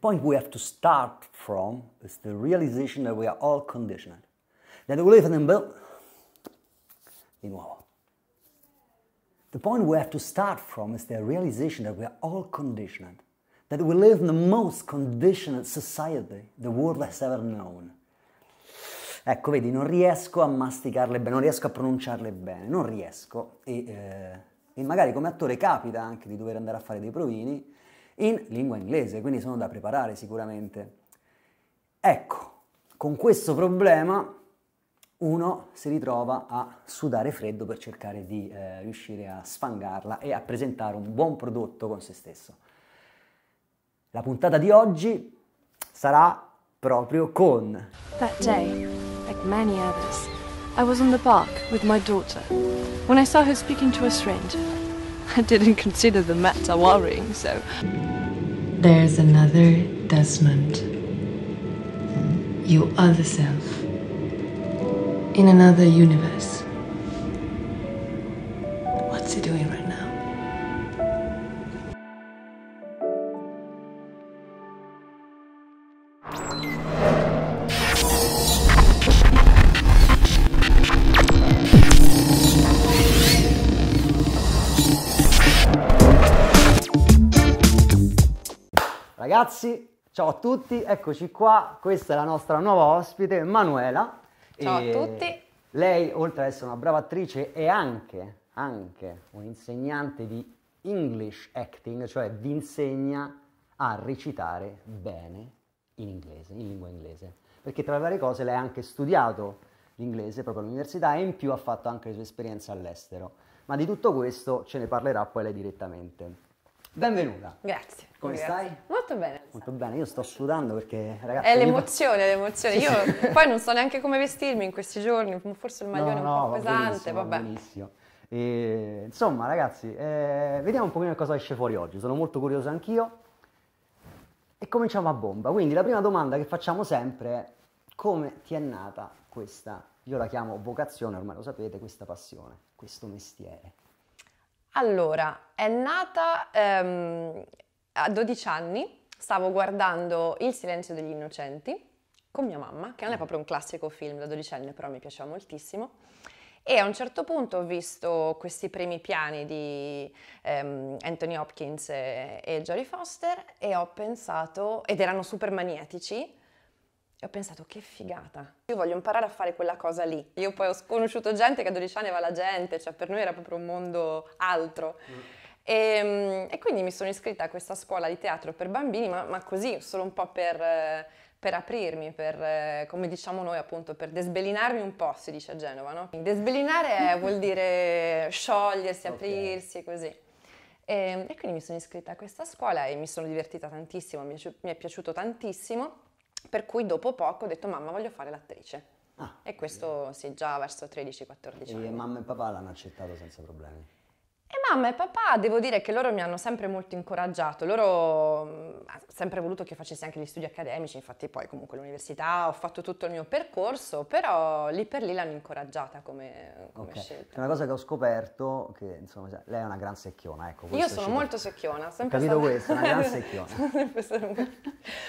point we have to start from is the realization that we are all conditioned, that we live in a di nuovo. The point we have to start from is the realization that we are all conditioned, that we live in the most conditioned society the world has ever known. Ecco, vedi, non riesco a masticarle bene, non riesco a pronunciarle bene, non riesco. E, eh, e magari come attore capita anche di dover andare a fare dei provini in lingua inglese, quindi sono da preparare sicuramente. Ecco, con questo problema uno si ritrova a sudare freddo per cercare di eh, riuscire a sfangarla e a presentare un buon prodotto con se stesso. La puntata di oggi sarà proprio con That day, like many others, I was in the park with my daughter when I saw her speaking to a stranger. I didn't consider the Mets are worrying, so. There's another Desmond. You other self. In another universe. ragazzi, ciao a tutti, eccoci qua, questa è la nostra nuova ospite, Manuela. Ciao a tutti. Lei, oltre ad essere una brava attrice, è anche, anche un'insegnante di English acting, cioè vi insegna a recitare bene in inglese, in lingua inglese. Perché tra le varie cose lei ha anche studiato l'inglese proprio all'università e in più ha fatto anche le sue esperienze all'estero. Ma di tutto questo ce ne parlerà poi lei direttamente. Benvenuta. Grazie. Come grazie. stai? Molto bene. Molto bene, io sto sudando perché ragazzi... È l'emozione, mi... l'emozione. Io poi non so neanche come vestirmi in questi giorni, forse il maglione no, è un po' pesante, va vabbè. Benissimo. E, insomma ragazzi, eh, vediamo un pochino cosa esce fuori oggi, sono molto curioso anch'io. E cominciamo a bomba. Quindi la prima domanda che facciamo sempre è come ti è nata questa, io la chiamo vocazione, ormai lo sapete, questa passione, questo mestiere? Allora, è nata ehm, a 12 anni, stavo guardando Il silenzio degli innocenti con mia mamma, che non è proprio un classico film da 12 anni, però mi piaceva moltissimo. E a un certo punto ho visto questi primi piani di ehm, Anthony Hopkins e, e Jodie Foster e ho pensato, ed erano super magnetici, e ho pensato che figata, io voglio imparare a fare quella cosa lì. Io poi ho conosciuto gente che a 12 anni va la gente, cioè per noi era proprio un mondo altro. Mm. E, ehm, e, quindi mi sono iscritta a questa scuola di teatro per bambini, ma, ma così, solo un po' per, per, aprirmi, per, come diciamo noi appunto, per desbelinarmi un po', si dice a Genova, no? Desbelinare vuol dire sciogliersi, aprirsi così. E, ehm, e, quindi mi sono iscritta a questa scuola e mi sono divertita tantissimo, mi è, mi è piaciuto tantissimo. Per cui dopo poco ho detto mamma voglio fare l'attrice. Ah, e questo sì, già verso 13-14 anni. E mamma e papà l'hanno accettato senza problemi. E mamma e papà, devo dire che loro mi hanno sempre molto incoraggiato, loro mm, hanno sempre voluto che io facessi anche gli studi accademici, infatti poi comunque l'università ho fatto tutto il mio percorso, però lì per lì l'hanno incoraggiata come, come okay. scelta. È una cosa che ho scoperto, che insomma cioè, lei è una gran secchiona, ecco. Io sono molto secchiona, sempre capito stata... questo, una gran secchiona.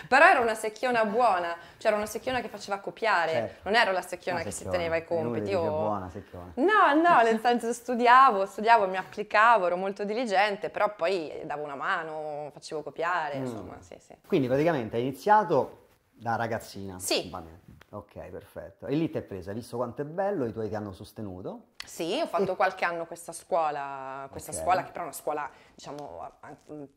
però ero una secchiona buona, cioè ero una secchiona che faceva copiare, certo. non ero la secchiona una che si teneva i compiti. Io... buona secchiona. No, no, nel senso studiavo, studiavo, mi applicavo lavoro, molto diligente, però poi davo una mano, facevo copiare, mm. insomma, sì, sì. Quindi praticamente hai iniziato da ragazzina? Sì. Bene. Ok, perfetto. E lì ti è presa, hai visto quanto è bello, i tuoi ti hanno sostenuto? Sì, ho fatto e... qualche anno questa scuola, questa okay. scuola che però è una scuola, diciamo,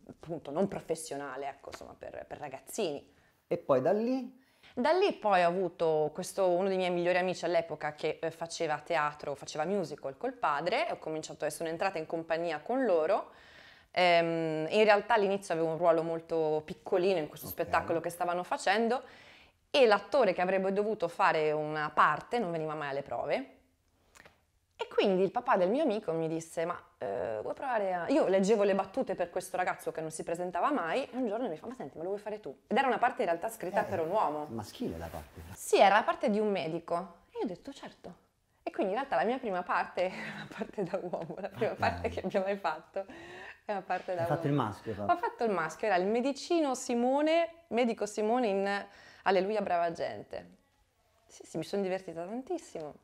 appunto non professionale, ecco, insomma, per, per ragazzini. E poi da lì da lì poi ho avuto questo, uno dei miei migliori amici all'epoca che eh, faceva teatro, faceva musical col padre, ho cominciato sono entrata in compagnia con loro. Ehm, in realtà all'inizio avevo un ruolo molto piccolino in questo okay. spettacolo che stavano facendo e l'attore che avrebbe dovuto fare una parte non veniva mai alle prove. E quindi il papà del mio amico mi disse, ma eh, vuoi provare a... Io leggevo le battute per questo ragazzo che non si presentava mai e un giorno mi fa, ma senti, ma lo vuoi fare tu? Ed era una parte in realtà scritta eh, per un uomo. Maschile la parte. Sì, era la parte di un medico. E io ho detto, certo. E quindi in realtà la mia prima parte era una parte da uomo, la prima ah, parte che abbiamo mai fatto. È una parte da Ho fatto il maschio. Fatto. Ho fatto il maschio, era il medicino Simone, medico Simone in Alleluia brava gente. Sì, sì, mi sono divertita tantissimo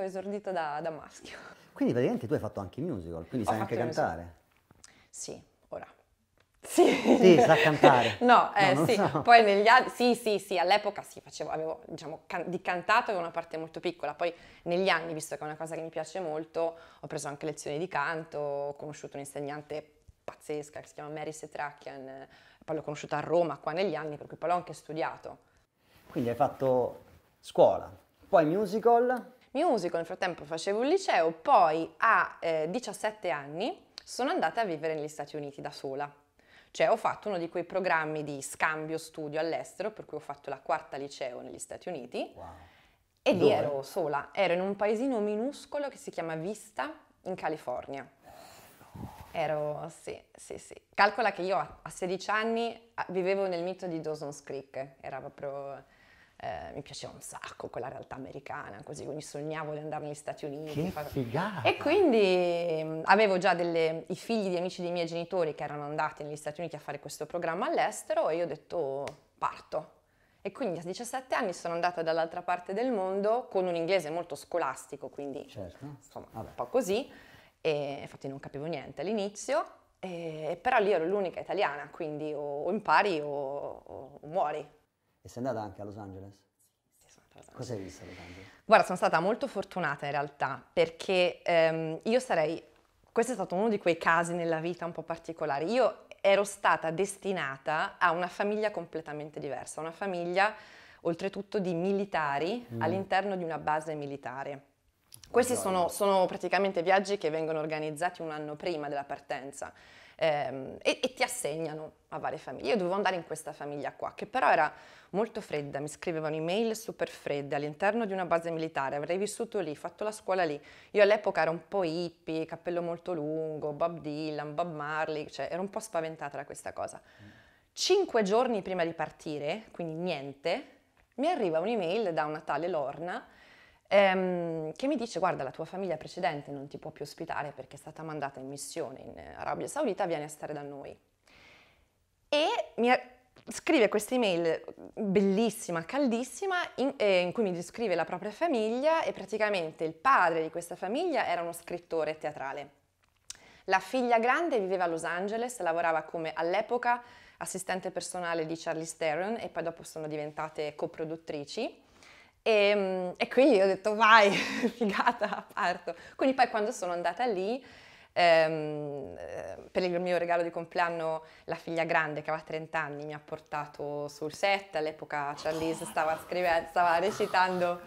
ho esordito da, da maschio. Quindi praticamente tu hai fatto anche il musical, quindi ho sai anche cantare. Sì, ora. Sì. sì, sa cantare. No, eh, no sì, so. poi negli anni, sì, sì, sì, all'epoca sì, facevo, avevo, diciamo, can- di cantato avevo una parte molto piccola, poi negli anni, visto che è una cosa che mi piace molto, ho preso anche lezioni di canto, ho conosciuto un'insegnante pazzesca che si chiama Mary Setrakian, poi l'ho conosciuta a Roma qua negli anni, per cui poi l'ho anche studiato. Quindi hai fatto scuola, poi musical, musico, nel frattempo facevo il liceo, poi a eh, 17 anni sono andata a vivere negli Stati Uniti da sola. Cioè ho fatto uno di quei programmi di scambio studio all'estero, per cui ho fatto la quarta liceo negli Stati Uniti. Wow. E lì ero sola, ero in un paesino minuscolo che si chiama Vista in California. Ero, sì, sì, sì. Calcola che io a 16 anni vivevo nel mito di Dawson's Creek, era proprio eh, mi piaceva un sacco quella realtà americana, così quindi sognavo di andare negli Stati Uniti. E quindi mm, avevo già delle, i figli di amici dei miei genitori che erano andati negli Stati Uniti a fare questo programma all'estero e io ho detto parto. E quindi a 17 anni sono andata dall'altra parte del mondo con un inglese molto scolastico, quindi certo. insomma Vabbè. un po' così, e infatti non capivo niente all'inizio, e, però lì ero l'unica italiana, quindi o, o impari o, o, o muori. E sei andata anche a Los Angeles? Sì, sono andata a Los Cosa hai visto a Los Angeles? Guarda, sono stata molto fortunata in realtà perché ehm, io sarei... Questo è stato uno di quei casi nella vita un po' particolari. Io ero stata destinata a una famiglia completamente diversa, una famiglia oltretutto di militari mm. all'interno di una base militare. Questi sono, sono praticamente viaggi che vengono organizzati un anno prima della partenza ehm, e, e, ti assegnano a varie famiglie. Io dovevo andare in questa famiglia qua, che però era molto fredda, mi scrivevano email super fredde, all'interno di una base militare, avrei vissuto lì, fatto la scuola lì. Io all'epoca ero un po' hippie, cappello molto lungo, Bob Dylan, Bob Marley, cioè ero un po' spaventata da questa cosa. Cinque giorni prima di partire, quindi niente, mi arriva un'email da una tale Lorna ehm, che mi dice guarda la tua famiglia precedente non ti può più ospitare perché è stata mandata in missione in Arabia Saudita, vieni a stare da noi. E mi scrive questa email bellissima, caldissima, in, eh, in, cui mi descrive la propria famiglia e praticamente il padre di questa famiglia era uno scrittore teatrale. La figlia grande viveva a Los Angeles, lavorava come all'epoca assistente personale di Charlie Theron e poi dopo sono diventate coproduttrici e, ehm, e quindi ho detto vai, figata, parto. Quindi poi quando sono andata lì, ehm, eh, per il mio regalo di compleanno la figlia grande che aveva 30 anni mi ha portato sul set, all'epoca Charlize stava, stava recitando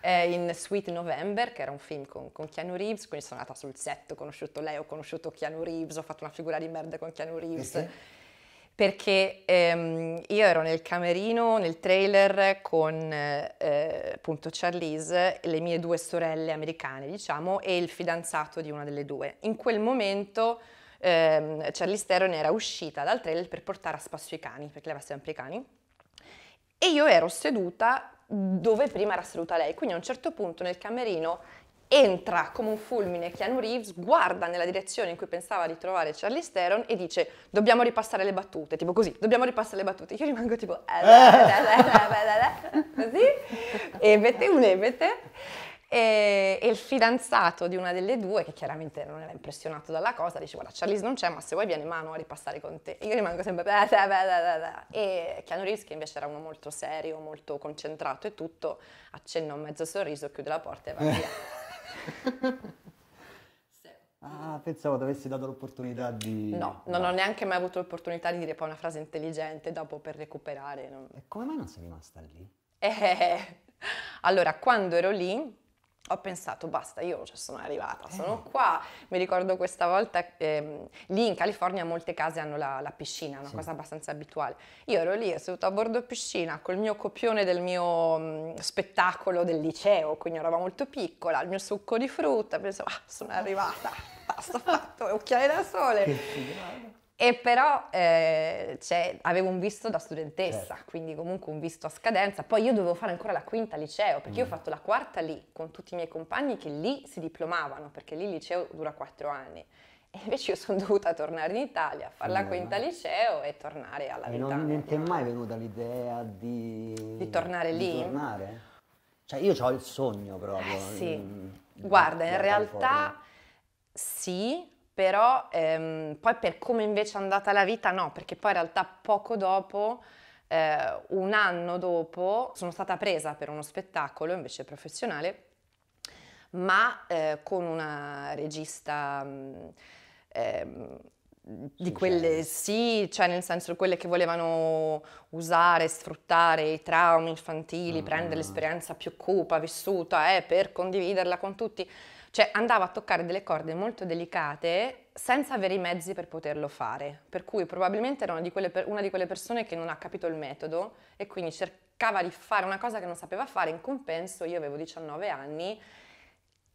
eh, in Sweet November che era un film con, con, Keanu Reeves, quindi sono andata sul set, ho conosciuto lei, ho conosciuto Keanu Reeves, ho fatto una figura di merda con Keanu Reeves. Okay perché ehm, io ero nel camerino, nel trailer con eh, appunto Charlize, le mie due sorelle americane, diciamo, e il fidanzato di una delle due. In quel momento ehm, Charlize Theron era uscita dal trailer per portare a spasso i cani, perché lei aveva sempre i cani, e io ero seduta dove prima era seduta lei, quindi a un certo punto nel camerino entra come un fulmine Keanu Reeves, guarda nella direzione in cui pensava di trovare Charlie Steron e dice dobbiamo ripassare le battute, tipo così, dobbiamo ripassare le battute. Io rimango tipo eh, così, evete un ebete. E, e il fidanzato di una delle due, che chiaramente non era impressionato dalla cosa, dice guarda Charlize non c'è ma se vuoi vieni mano a ripassare con te. io rimango sempre e Keanu Reeves che invece era uno molto serio, molto concentrato e tutto, accenna un mezzo sorriso, chiude la porta e va via. Ah, pensavo ti avessi dato l'opportunità di... No, non no. ho neanche mai avuto l'opportunità di dire poi una frase intelligente dopo per recuperare. Non... E come mai non sei rimasta lì? Eh, eh, eh. allora, quando ero lì ho pensato basta, io cioè, sono arrivata, sono eh. qua. Mi ricordo questa volta, ehm, lì in California molte case hanno la, la piscina, una sì. cosa abbastanza abituale. Io ero lì, seduta a bordo piscina col mio copione del mio mh, mm, spettacolo del liceo, quindi ero molto piccola, il mio succo di frutta, pensavo, ah, sono arrivata, basta fatto, occhiali da sole. E però eh, cioè, avevo un visto da studentessa, certo. quindi comunque un visto a scadenza. Poi io dovevo fare ancora la quinta liceo, perché mm. io ho mm. fatto la quarta lì con tutti i miei compagni che lì si diplomavano, perché lì il liceo dura quattro anni. E invece io sono dovuta tornare in Italia, a fare sì, la quinta ma... liceo e tornare alla vita. E non mi è mai venuta l'idea di... Di tornare lì? Di tornare? Cioè io ho il sogno proprio. Eh, sì. Mm, in... Guarda, in realtà sì, però ehm, poi per come invece è andata la vita no, perché poi in realtà poco dopo, eh, un anno dopo, sono stata presa per uno spettacolo invece professionale, ma eh, con una regista... Mm, ehm, di quelle sì, cioè nel senso quelle che volevano usare, sfruttare i traumi infantili, mm. prendere l'esperienza più cupa, vissuta, eh, per condividerla con tutti. Cioè andava a toccare delle corde molto delicate senza avere i mezzi per poterlo fare, per cui probabilmente era una di quelle, una di quelle persone che non ha capito il metodo e quindi cercava di fare una cosa che non sapeva fare, in compenso io avevo 19 anni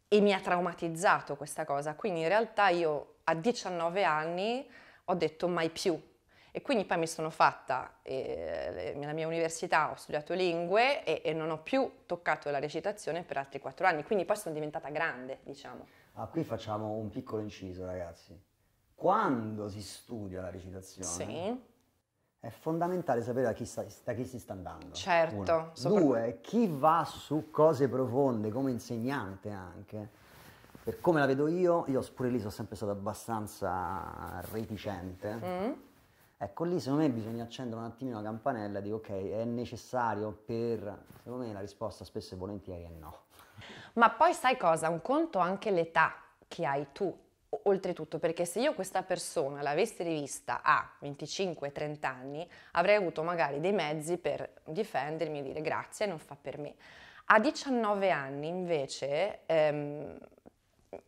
e mi ha traumatizzato questa cosa, quindi in realtà io a 19 anni ho detto mai più, e quindi poi mi sono fatta, eh, nella mia università ho studiato lingue e, e, non ho più toccato la recitazione per altri quattro anni, quindi poi sono diventata grande, diciamo. Ah, qui facciamo un piccolo inciso, ragazzi. Quando si studia la recitazione, sì. È fondamentale sapere da chi, sta, da chi, si sta andando. Certo. Sopra... Due, chi va su cose profonde come insegnante anche, per come la vedo io, io pure lì sono sempre stato abbastanza reticente. Mm. Ecco, lì secondo me bisogna accendere un attimino la campanella e dire ok, è necessario per... Secondo me la risposta spesso e volentieri è no. Ma poi sai cosa? Un conto anche l'età che hai tu, oltretutto, perché se io questa persona l'avessi rivista a 25-30 anni, avrei avuto magari dei mezzi per difendermi e dire grazie, non fa per me. A 19 anni invece, ehm,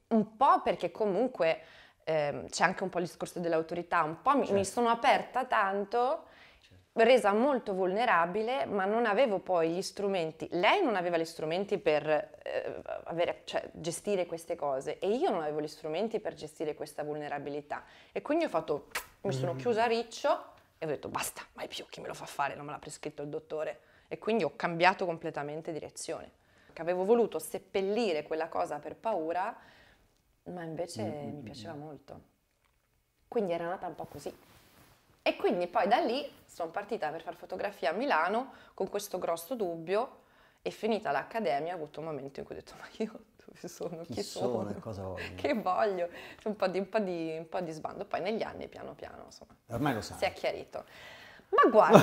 un po' perché comunque eh, c'è anche un po' il discorso dell'autorità, un po' mi, certo. mi sono aperta tanto, certo. resa molto vulnerabile, ma non avevo poi gli strumenti, lei non aveva gli strumenti per eh, avere, cioè, gestire queste cose e io non avevo gli strumenti per gestire questa vulnerabilità e quindi ho fatto, mi sono mm. chiusa a riccio e ho detto basta, mai più, chi me lo fa fare, non me l'ha prescritto il dottore e quindi ho cambiato completamente direzione, che avevo voluto seppellire quella cosa per paura ma invece mm-hmm. mi mm, piaceva mm. molto. Quindi era nata un po' così. E quindi poi da lì sono partita per fare fotografia a Milano con questo grosso dubbio e finita l'accademia ho avuto un momento in cui ho detto ma io dove sono, chi, chi sono, sono? cosa voglio? che voglio, un po, di, un, po di, un po, di, sbando, poi negli anni piano piano insomma Ormai lo sai. si è chiarito. Ma guarda.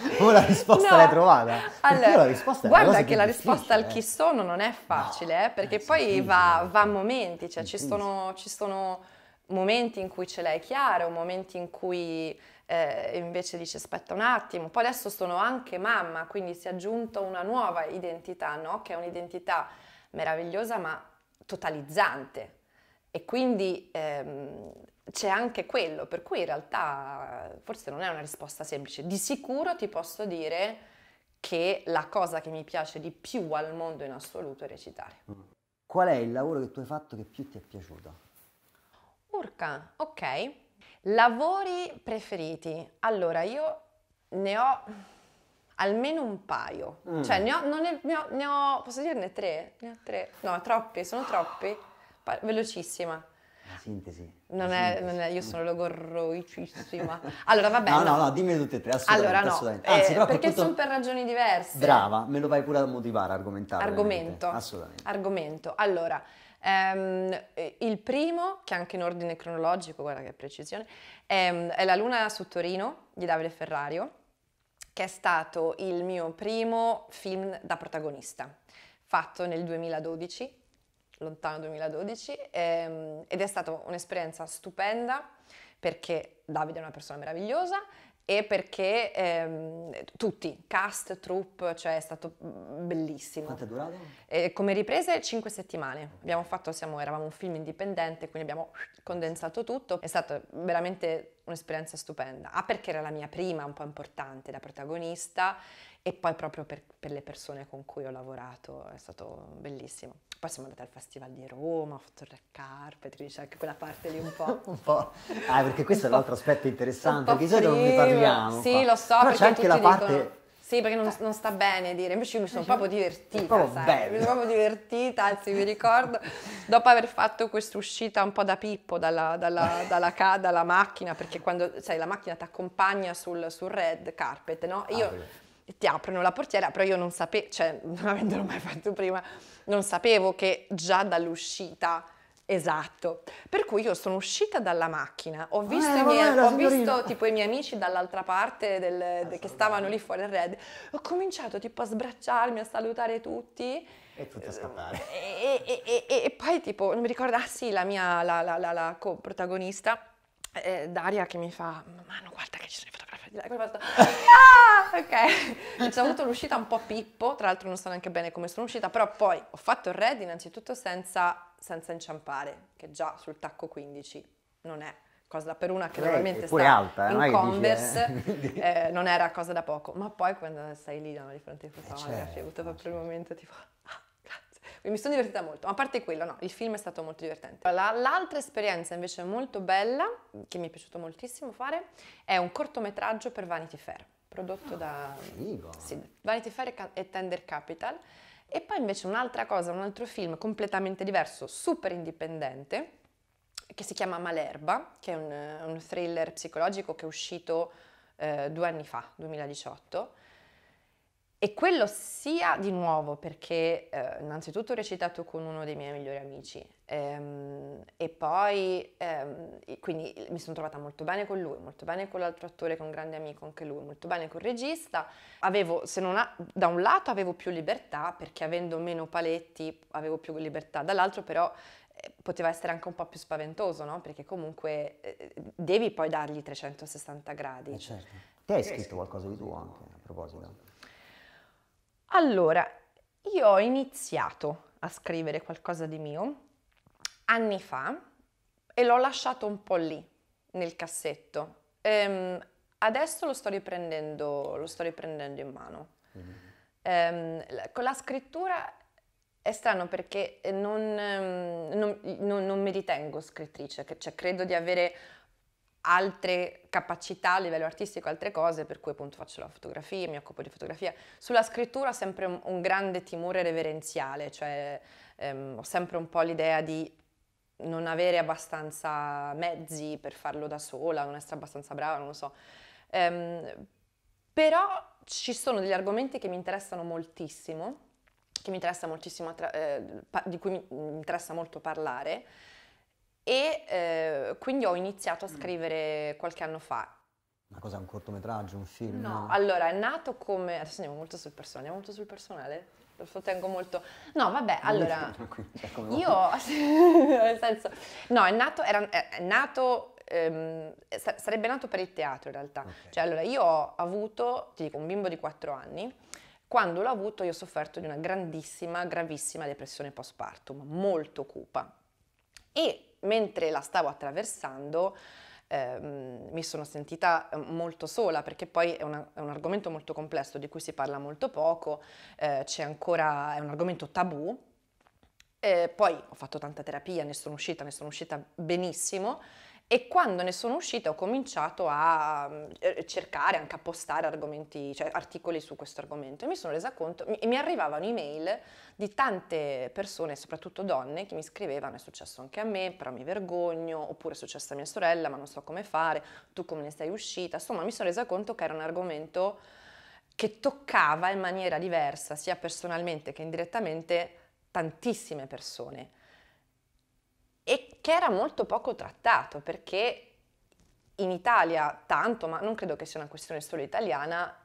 Ora la risposta no. l'hai trovata. Allora, risposta è guarda che la risposta al chi sono non è facile, no, eh, perché è eh, poi va, va, a momenti, cioè ci sono, ci sono, momenti in cui ce l'hai chiaro, momenti in cui eh, invece dici aspetta un attimo, poi adesso sono anche mamma, quindi si è aggiunta una nuova identità, no? che è un'identità meravigliosa ma totalizzante. E quindi ehm, c'è anche quello, per cui in realtà forse non è una risposta semplice. Di sicuro ti posso dire che la cosa che mi piace di più al mondo in assoluto è recitare. Mm. Qual è il lavoro che tu hai fatto che più ti è piaciuto? Urca, ok. Lavori preferiti. Allora, io ne ho almeno un paio. Mm. Cioè, ne ho, ne, ne ho, ne ho posso dirne tre? Ne ho tre. No, troppi, sono troppi. velocissima sintesi. Non, è, sintesi. non è, io sono logorroicissima. Allora, va bene. No, no, no, dimmi tutte e tre, assolutamente. Allora, no, assolutamente. Anzi, eh, perché tutto... sono per ragioni diverse. Brava, me lo vai pure a motivare, argomentare. Argomento. Assolutamente. Argomento. Allora, ehm, il primo, che anche in ordine cronologico, guarda che precisione, è, ehm, è La Luna su Torino di Davide Ferrario, che è stato il mio primo film da protagonista, fatto nel 2012 lontano 2012, ehm, ed è stata un'esperienza stupenda perché Davide è una persona meravigliosa e perché ehm, tutti, cast, troupe, cioè è stato bellissimo. Quanto è durato? E eh, come riprese 5 settimane. Abbiamo fatto, siamo, eravamo un film indipendente, quindi abbiamo condensato tutto. È stata veramente un'esperienza stupenda. Ah, perché era la mia prima, un po' importante, da protagonista, e poi proprio per, per, le persone con cui ho lavorato è stato bellissimo. Poi siamo andati al Festival di Roma, ho fatto il red carpet, quindi c'è anche quella parte lì un po'. un po'. Ah, perché questo è l'altro aspetto interessante, che di solito non ne parliamo. Sì, qua. lo so, Però c'è anche la parte... Dicono... Sì, perché non, non, sta bene dire, invece io mi sono eh, proprio divertita, proprio sai? Bello. Mi sono proprio divertita, anzi mi ricordo, dopo aver fatto quest'uscita un po' da pippo dalla, dalla, dalla, dalla macchina, perché quando sai, la macchina ti accompagna sul, sul, red carpet, no? Ah, io ah, ti aprono la portiera, però io non sapevo, cioè non avendolo mai fatto prima, non sapevo che già dall'uscita Esatto, per cui io sono uscita dalla macchina, ho eh, visto, eh, i, miei, ho visto tipo, i miei amici dall'altra parte del, ah, de, che stavano lì fuori al red, ho cominciato tipo a sbracciarmi, a salutare tutti. E tutti a scappare. E, e, e, e poi tipo, non mi ricordo, ah sì, la mia, la, la, la, la protagonista eh, Daria che mi fa, Mano guarda che ci sono i fotografi di là, fatto, ah, ok, ci cioè, ho avuto l'uscita un po' pippo, tra l'altro non so neanche bene come sono uscita, però poi ho fatto il red innanzitutto senza, senza inciampare, che già sul tacco 15 non è cosa da per una che eh, normalmente sta alta, eh, in Converse dici, eh? eh, non era cosa da poco ma poi quando stai lì no, di fronte ai eh, fotografi eh certo, hai avuto proprio il certo. momento tipo ah, quindi mi sono divertita molto, ma a parte quello, no, il film è stato molto divertente. l'altra esperienza invece molto bella, che mi è piaciuto moltissimo fare, è un cortometraggio per Vanity Fair, prodotto oh, da ah, sì, Vanity Fair e Tender Capital. E poi invece un'altra cosa, un altro film completamente diverso, super indipendente, che si chiama Malerba, che è un, un thriller psicologico che è uscito eh, due anni fa, 2018, e quello sia di nuovo perché eh, innanzitutto ho recitato con uno dei miei migliori amici ehm, e poi ehm, quindi mi sono trovata molto bene con lui, molto bene con l'altro attore che è un grande amico anche lui, molto bene col regista. Avevo, se non ha, da un lato avevo più libertà perché avendo meno paletti avevo più libertà, dall'altro però eh, poteva essere anche un po' più spaventoso, no? Perché comunque eh, devi poi dargli 360 gradi. Eh certo. Te hai scritto qualcosa di tuo anche a proposito? Allora, io ho iniziato a scrivere qualcosa di mio anni fa e l'ho lasciato un po' lì nel cassetto. Ehm, adesso lo sto riprendendo, lo sto riprendendo in mano. Mm. Ehm, con la scrittura è strano perché non, ehm, non, non, non mi ritengo scrittrice, cioè credo di avere altre capacità a livello artistico, altre cose, per cui appunto faccio la fotografia, mi occupo di fotografia. Sulla scrittura ho sempre un, un grande timore reverenziale, cioè ehm, ho sempre un po' l'idea di non avere abbastanza mezzi per farlo da sola, non essere abbastanza brava, non lo so. Ehm, però ci sono degli argomenti che mi interessano moltissimo, che mi interessa moltissimo, eh, di cui mi interessa molto parlare, e eh, quindi ho iniziato a mm. scrivere qualche anno fa. Ma cosa, un cortometraggio, un film? No, allora è nato come... Adesso andiamo molto sul personale, andiamo molto sul personale? Lo tengo molto... No, vabbè, allora... Cioè, io, nel senso... No, è nato... Era, è nato ehm, sarebbe nato per il teatro in realtà. Okay. Cioè, allora, io ho avuto, ti dico, un bimbo di 4 anni. Quando l'ho avuto io ho sofferto di una grandissima, gravissima depressione postpartum, molto cupa e mentre la stavo attraversando, eh, mi sono sentita ehm, molto sola perché poi è, una, è, un argomento molto complesso di cui si parla molto poco, eh, c'è ancora, è un argomento tabù. Eh, poi ho fatto tanta terapia, ne sono uscita, ne sono uscita benissimo e quando ne sono uscita ho cominciato a eh, cercare, anche a postare cioè articoli su questo argomento e mi sono resa conto, mi, mi arrivavano email di tante persone, soprattutto donne, che mi scrivevano è successo anche a me, però mi vergogno, oppure è successo a mia sorella, ma non so come fare, tu come ne sei uscita, insomma mi sono resa conto che era un argomento che toccava in maniera diversa, sia personalmente che indirettamente, tantissime persone e che era molto poco trattato perché in Italia tanto, ma non credo che sia una questione solo italiana,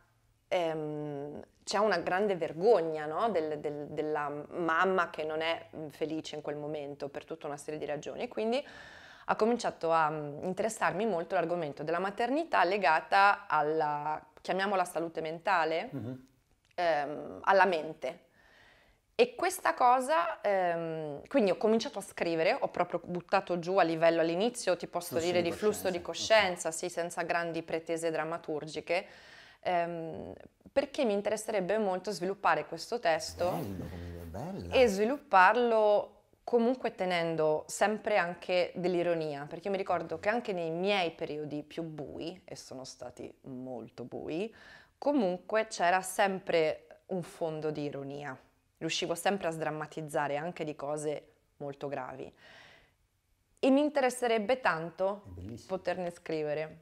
ehm, c'è una grande vergogna no? del, del, della mamma che non è mm, felice in quel momento per tutta una serie di ragioni. Quindi ha cominciato a mm, interessarmi molto l'argomento della maternità legata alla, chiamiamola salute mentale, mm-hmm. ehm, alla mente e questa cosa, ehm, quindi ho cominciato a scrivere, ho proprio buttato giù a livello all'inizio, ti posso flusso dire, di, di flusso di coscienza, okay. sì, senza grandi pretese drammaturgiche, ehm, perché mi interesserebbe molto sviluppare questo testo Bello, e svilupparlo comunque tenendo sempre anche dell'ironia, perché io mi ricordo che anche nei miei periodi più bui, e sono stati molto bui, comunque c'era sempre un fondo di ironia riuscivo sempre a sdrammatizzare anche di cose molto gravi. E mi interesserebbe tanto poterne scrivere.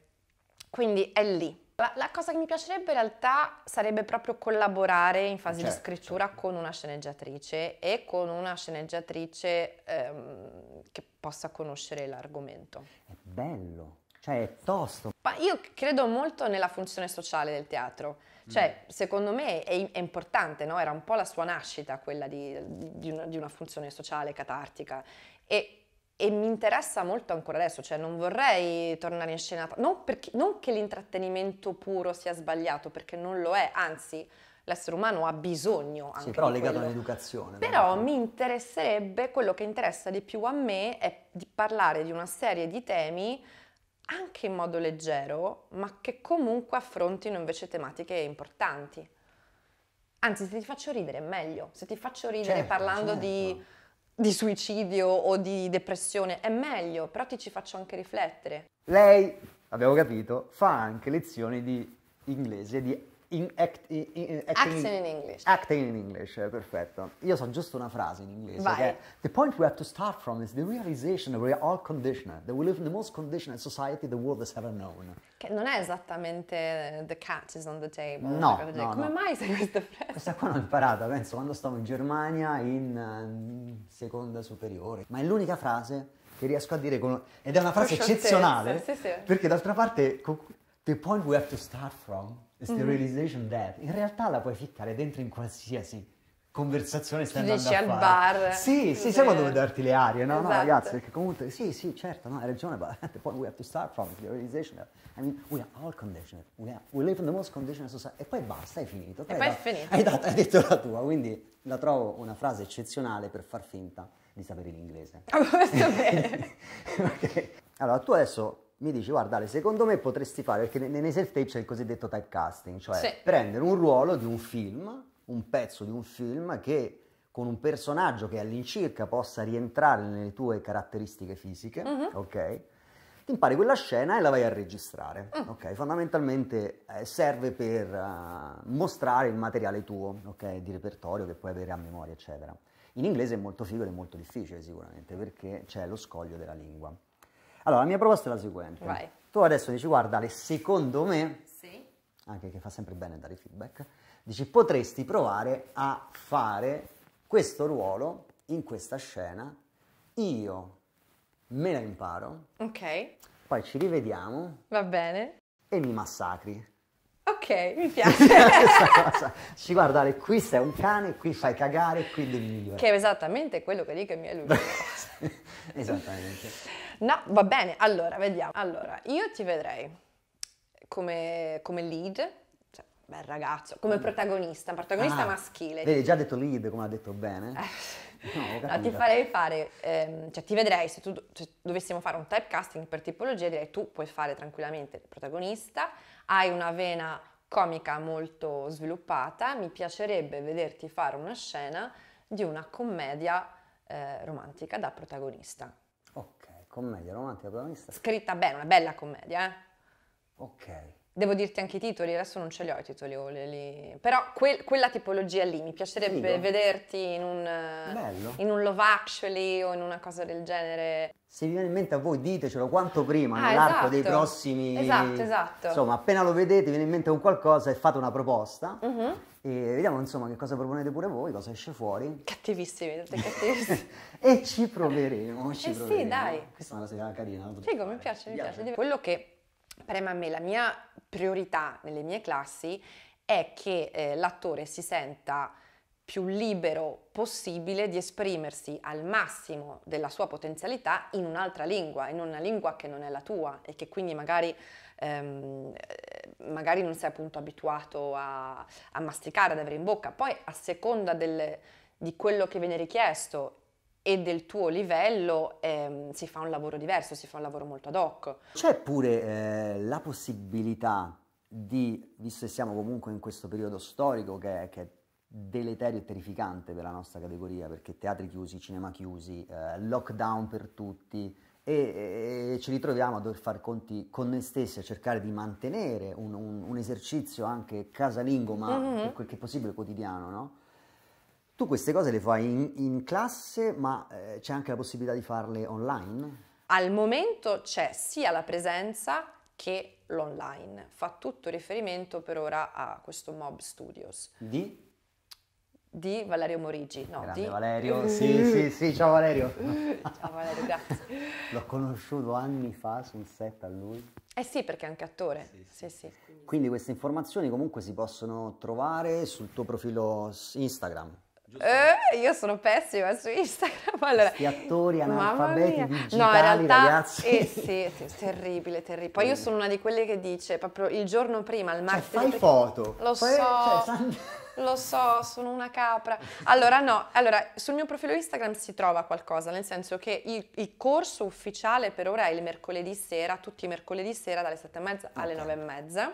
Quindi è lì. La, la, cosa che mi piacerebbe in realtà sarebbe proprio collaborare in fase certo, di scrittura certo. con una sceneggiatrice e con una sceneggiatrice ehm, che possa conoscere l'argomento. È bello, cioè è tosto. Ma io credo molto nella funzione sociale del teatro Mm. Cioè, secondo me è, è importante, no? Era un po' la sua nascita quella di, di, una, di una, funzione sociale catartica. E, e mi interessa molto ancora adesso, cioè non vorrei tornare in scena, non, perché, non che l'intrattenimento puro sia sbagliato, perché non lo è, anzi l'essere umano ha bisogno anche sì, però legato quello. all'educazione. Però mi interesserebbe, quello che interessa di più a me è di parlare di una serie di temi anche in modo leggero, ma che comunque affrontino invece tematiche importanti. Anzi, se ti faccio ridere, è meglio. Se ti faccio ridere certo, parlando certo. Di, di suicidio o di depressione, è meglio, però ti ci faccio anche riflettere. Lei, abbiamo capito, fa anche lezioni di inglese, di in act, in, in, acting, Action in English. Acting in English, eh, perfetto. Io so giusto una frase in inglese. Vai. Che the point we have to start from is the realization that we are all conditioned, that we live in the most conditioned society the world has ever known. Che non è esattamente eh, the cat is on the table. No, no Come no. mai sai questa frase? Questa qua l'ho imparata, penso, quando stavo in Germania in uh, seconda superiore. Ma è l'unica frase che riesco a dire con... Ed è una frase eccezionale, sì, sì. perché d'altra parte... The point we have to start from questa mm-hmm. realization that in realtà la puoi ficcare dentro in qualsiasi conversazione stai andando Dici a al fare. bar. Sì, sì, siamo dove darti le arie, no? Esatto. No, ragazzi, perché comunque, sì, sì, certo, no, hai ragione, ma poi we have to start from the realization that, I mean, we are all conditioned, we, are, we live in the most conditioned society, e poi basta, è finito. E poi è finito. Hai, dato, hai detto la tua, quindi la trovo una frase eccezionale per far finta di sapere l'inglese. Ah, va bene. okay. Allora, tu adesso mi dici guarda Ale, secondo me potresti fare, perché nei, nei self-tape c'è il cosiddetto typecasting, cioè sì. prendere un ruolo di un film, un pezzo di un film che con un personaggio che all'incirca possa rientrare nelle tue caratteristiche fisiche, mm-hmm. ok? Ti impari quella scena e la vai a registrare, mm. ok? Fondamentalmente eh, serve per uh, mostrare il materiale tuo, ok? Di repertorio che puoi avere a memoria, eccetera. In inglese è molto figo ed è molto difficile sicuramente perché c'è lo scoglio della lingua. Allora, la mia proposta è la seguente. Vai. Tu adesso dici, guarda, secondo me, sì. anche che fa sempre bene dare feedback, dici, potresti provare a fare questo ruolo in questa scena, io me la imparo. Ok. Poi ci rivediamo. Va bene. E mi massacri. Ok, mi piace. Questa cosa. Ci guardare, qui sei un cane, qui fai cagare, qui devi migliorare. Che è esattamente quello che dico a mia lui. esattamente. No, va bene, allora vediamo. Allora, io ti vedrei come, come lead, cioè, bel ragazzo, come protagonista, protagonista ah, maschile. Vedi, già detto lead, come ha detto bene. Eh, no, no, ti farei fare, ehm, cioè ti vedrei se tu cioè, dovessimo fare un typecasting per tipologia, direi tu puoi fare tranquillamente il protagonista, hai una vena comica molto sviluppata, mi piacerebbe vederti fare una scena di una commedia eh, romantica da protagonista. Commedia romantica protagonista? Scritta bene, una bella commedia, eh? Ok. Devo dirti anche i titoli, adesso non ce li ho i titoli, oh, li... però que- quella tipologia lì mi piacerebbe Figo. vederti in un, in un Love Actually o in una cosa del genere. Se vi viene in mente a voi ditecelo quanto prima, ah, nell'arco esatto. dei prossimi... Esatto, esatto. Insomma, appena lo vedete, vi viene in mente un qualcosa e fate una proposta. Uh-huh. E vediamo insomma che cosa proponete pure voi, cosa esce fuori. Cattivissimi, tutti cattivissimi. e ci proveremo, ci eh proveremo. sì, dai. Questa è una serata carina. Figo, mi piace, mi piace. piace. Quello che preme a me, la mia priorità nelle mie classi è che eh, l'attore si senta più libero possibile di esprimersi al massimo della sua potenzialità in un'altra lingua, in una lingua che non è la tua e che quindi magari, ehm, magari non sei appunto abituato a, a masticare, ad avere in bocca. Poi a seconda del, di quello che viene richiesto e del tuo livello ehm, si fa un lavoro diverso, si fa un lavoro molto ad hoc. C'è pure eh, la possibilità di, visto che siamo comunque in questo periodo storico che, che è deleterio e terrificante per la nostra categoria, perché teatri chiusi, cinema chiusi, eh, lockdown per tutti, e, e, ci ritroviamo a dover fare conti con noi stessi, a cercare di mantenere un, un, un esercizio anche casalingo, ma mm-hmm. per quel che è possibile quotidiano, no? Tu queste cose le fai in, in classe, ma eh, c'è anche la possibilità di farle online? Al momento c'è sia la presenza che l'online. Fa tutto riferimento per ora a questo Mob Studios. Di? Di Valerio Morigi. No, Grande di... Valerio, sì, sì, sì, ciao Valerio. ciao Valerio, grazie. L'ho conosciuto anni fa sul set a lui. Eh sì, perché è anche attore. Sì, sì. Sì, Quindi queste informazioni comunque si possono trovare sul tuo profilo Instagram. Eh, io sono pessima su Instagram. Allora, Questi attori analfabeti digitali, no, in realtà, ragazzi. Eh, sì, sì, terribile, terribile. Poi io sono una di quelle che dice proprio il giorno prima, il cioè, martedì. Cioè, fai foto. Lo fai, so. Cioè, lo so, sono una capra. Allora no, allora sul mio profilo Instagram si trova qualcosa, nel senso che il, il corso ufficiale per ora è il mercoledì sera, tutti i mercoledì sera dalle e mezza alle okay. 9.30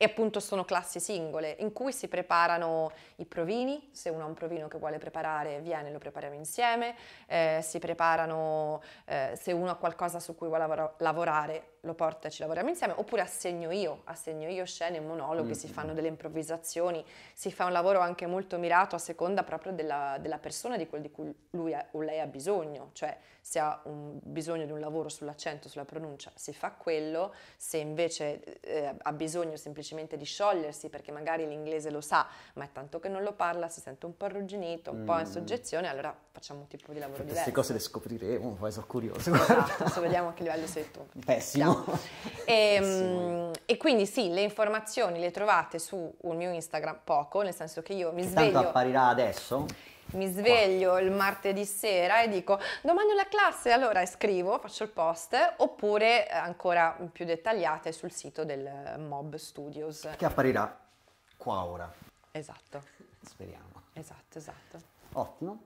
e appunto sono classi singole in cui si preparano i provini, se uno ha un provino che vuole preparare viene, lo prepariamo insieme, eh, si preparano eh, se uno ha qualcosa su cui vuole lavorare lo porta e ci lavoriamo insieme, oppure assegno io, assegno io scene, monologhi, mm. si mm, fanno mm. delle improvvisazioni, si fa un lavoro anche molto mirato a seconda proprio della, della persona di quel di cui lui ha, o lei ha bisogno, cioè se ha un, bisogno di un lavoro sull'accento, sulla pronuncia, si fa quello, se invece eh, ha bisogno semplicemente di sciogliersi perché magari l'inglese lo sa, ma è tanto che non lo parla, si sente un po' arrugginito, un mm. po' in mm. soggezione, allora facciamo un tipo di lavoro Tutte diverso. Queste cose le scopriremo, poi sono curioso. Esatto, se vediamo a che livello sei tu. Pessimo. E, Pessimo. Ehm, e, quindi sì, le informazioni le trovate sul mio Instagram poco, nel senso che io mi che sveglio... Tanto apparirà adesso? mi sveglio wow. il martedì sera e dico domani la classe, allora scrivo, faccio il post, oppure eh, ancora più dettagliate sul sito del Mob Studios. Che apparirà qua ora. Esatto. Speriamo. Esatto, esatto. Ottimo.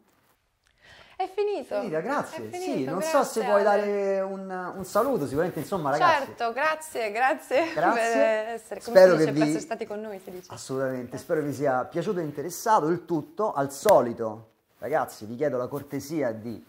È finito. finita, grazie. È finito, sì, non grazie, so se vuoi dare un, un, saluto, sicuramente insomma ragazzi. Certo, grazie, grazie, grazie. per essere, spero dice, che vi... essere stati con noi. Assolutamente, eh. spero vi sia piaciuto e interessato il tutto. Al solito, ragazzi, vi chiedo la cortesia di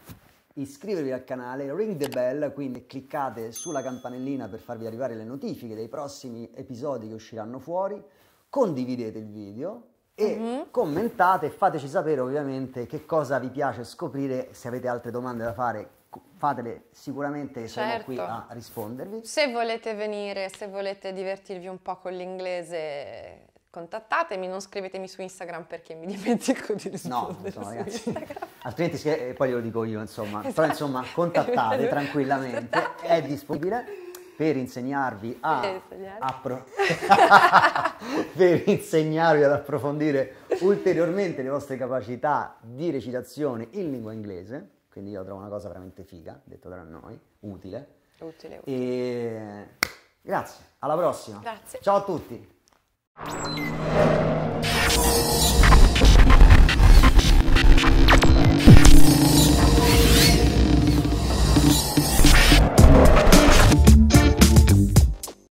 iscrivervi al canale, ring the bell, quindi cliccate sulla campanellina per farvi arrivare le notifiche dei prossimi episodi che usciranno fuori, condividete il video e mm-hmm. commentate e fateci sapere ovviamente che cosa vi piace scoprire, se avete altre domande da fare fatele sicuramente certo. qui a rispondervi. Se volete venire, se volete divertirvi un po' con l'inglese contattatemi, non scrivetemi su Instagram perché mi dimentico di rispondere. No, insomma, ragazzi, altrimenti poi glielo dico io, insomma. Esatto. Però insomma, contattate tranquillamente, è disponibile per insegnarvi a, per insegnarvi. per insegnarvi ad approfondire ulteriormente le vostre capacità di recitazione in lingua inglese. Quindi io trovo una cosa veramente figa, detto tra noi, utile. Utile, utile. E... Grazie, alla prossima. Grazie. Ciao a tutti.